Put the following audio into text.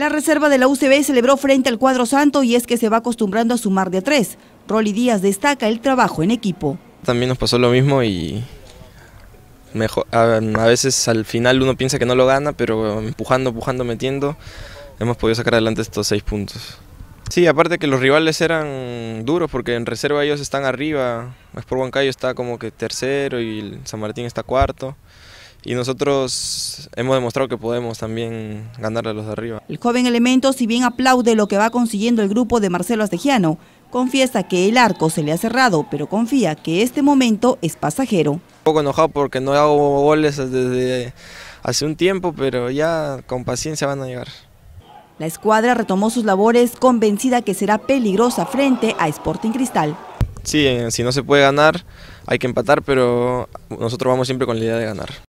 La reserva de la UCB celebró frente al cuadro santo y es que se va acostumbrando a sumar de a tres. Rolly Díaz destaca el trabajo en equipo. También nos pasó lo mismo y a, veces al final uno piensa que no lo gana, pero empujando, empujando, metiendo, hemos podido sacar adelante estos seis puntos. Sí, aparte que los rivales eran duros porque en reserva ellos están arriba, Sport Huancayo está como que tercero y San Martín está cuarto y nosotros hemos demostrado que podemos también ganarle a los de arriba. El joven elemento, si bien aplaude lo que va consiguiendo el grupo de Marcelo Astegiano, confiesa que el arco se le ha cerrado, pero confía que este momento es pasajero. Un poco enojado porque no hago goles desde hace un tiempo, pero ya con paciencia van a llegar. La escuadra retomó sus labores convencida que será peligrosa frente a Sporting Cristal. Sí, eh, si no se puede ganar, hay que empatar, pero nosotros vamos siempre con la idea de ganar.